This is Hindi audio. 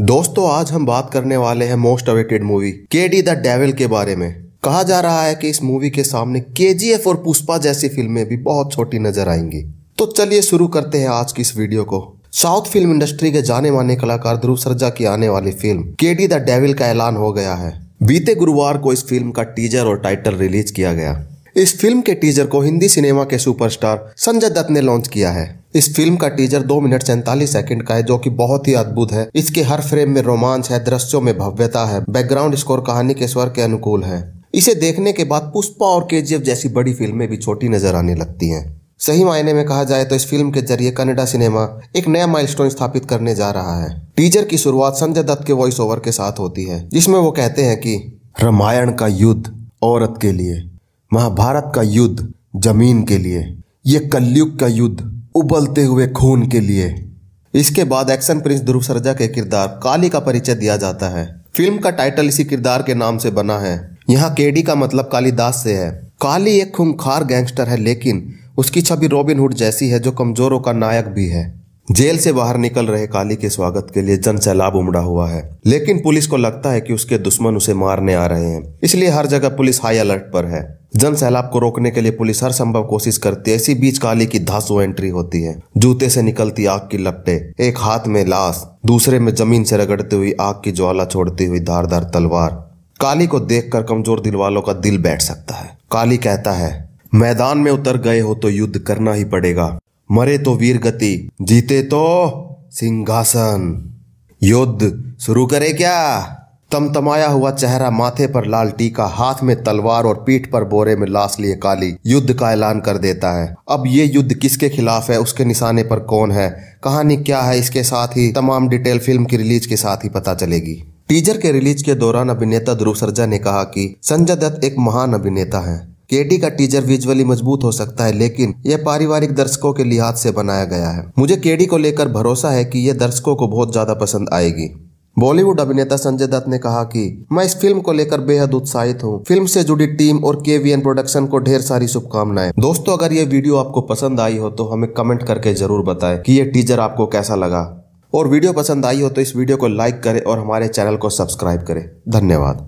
दोस्तों आज हम बात करने वाले हैं most awaited movie K D the Devil के बारे में कहा जा रहा है कि इस मूवी के सामने के और पुष्पा जैसी फिल्में भी बहुत छोटी नजर आएंगी तो चलिए शुरू करते हैं आज की इस वीडियो को साउथ फिल्म इंडस्ट्री के जाने माने कलाकार ध्रुव सरजा की आने वाली फिल्म के डी द डेविल का ऐलान हो गया है बीते गुरुवार को इस फिल्म का टीजर और टाइटल रिलीज किया गया इस फिल्म के टीजर को हिंदी सिनेमा के सुपरस्टार संजय दत्त ने लॉन्च किया है इस फिल्म का टीजर दो मिनट सैंतालीस सेकंड का है जो कि बहुत ही अद्भुत है इसके हर फ्रेम में रोमांच है दृश्यों में भव्यता है बैकग्राउंड स्कोर कहानी के स्वर के अनुकूल है इसे देखने के बाद पुष्पा और केजीएफ जैसी बड़ी फिल्में भी छोटी नजर आने लगती हैं सही मायने में कहा जाए तो इस फिल्म के जरिए कनाडा सिनेमा एक नया माइलस्टोन स्थापित करने जा रहा है टीजर की शुरुआत संजय दत्त के वॉइस ओवर के साथ होती है जिसमें वो कहते हैं कि रामायण का युद्ध औरत के लिए महाभारत का युद्ध जमीन के लिए यह कलयुग का युद्ध उबलते हुए खून के लिए इसके बाद एक्शन प्रिंस ध्रुव सरजा के किरदार काली का परिचय दिया जाता है फिल्म का टाइटल इसी किरदार के नाम से बना है यहाँ केडी का मतलब कालीदास से है काली एक खूंखार गैंगस्टर है लेकिन उसकी छवि रॉबिनहुड जैसी है जो कमजोरों का नायक भी है जेल से बाहर निकल रहे काली के स्वागत के लिए जन सैलाब उमड़ा हुआ है लेकिन पुलिस को लगता है कि उसके दुश्मन उसे मारने आ रहे हैं इसलिए हर जगह पुलिस हाई अलर्ट पर है जन सैलाब को रोकने के लिए पुलिस हर संभव कोशिश करती है इसी बीच काली की धासु एंट्री होती है जूते से निकलती आग की लपटे एक हाथ में लाश दूसरे में जमीन से रगड़ती हुई आग की ज्वाला छोड़ती हुई धारदार तलवार काली को देखकर कमजोर दिल वालों का दिल बैठ सकता है काली कहता है मैदान में उतर गए हो तो युद्ध करना ही पड़ेगा मरे तो वीर गति जीते तो सिंहासन युद्ध शुरू करे क्या तमतमाया हुआ चेहरा माथे पर लाल टीका हाथ में तलवार और पीठ पर बोरे में लाश लिए काली युद्ध का ऐलान कर देता है अब ये युद्ध किसके खिलाफ है उसके निशाने पर कौन है कहानी क्या है इसके साथ ही तमाम डिटेल फिल्म की रिलीज के साथ ही पता चलेगी टीजर के रिलीज के दौरान अभिनेता ध्रुव सरजा ने कहा कि संजय दत्त एक महान अभिनेता है केडी का टीजर विजुअली मजबूत हो सकता है लेकिन यह पारिवारिक दर्शकों के लिहाज से बनाया गया है मुझे केडी को लेकर भरोसा है कि यह दर्शकों को बहुत ज्यादा पसंद आएगी बॉलीवुड अभिनेता संजय दत्त ने कहा कि मैं इस फिल्म को लेकर बेहद उत्साहित हूँ फिल्म से जुड़ी टीम और के प्रोडक्शन को ढेर सारी शुभकामनाएं दोस्तों अगर ये वीडियो आपको पसंद आई हो तो हमें कमेंट करके जरूर बताएं कि ये टीजर आपको कैसा लगा और वीडियो पसंद आई हो तो इस वीडियो को लाइक करें और हमारे चैनल को सब्सक्राइब करें धन्यवाद